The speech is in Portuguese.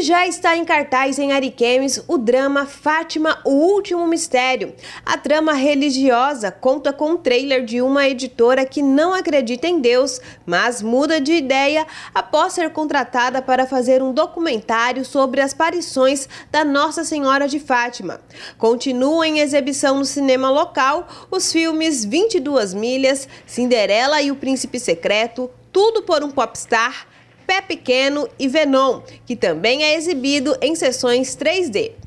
E já está em cartaz em Ariquemes o drama Fátima, o Último Mistério. A trama religiosa conta com um trailer de uma editora que não acredita em Deus, mas muda de ideia após ser contratada para fazer um documentário sobre as aparições da Nossa Senhora de Fátima. Continua em exibição no cinema local os filmes 22 Milhas, Cinderela e o Príncipe Secreto, Tudo por um Popstar, Pé Pequeno e Venom, que também é exibido em sessões 3D.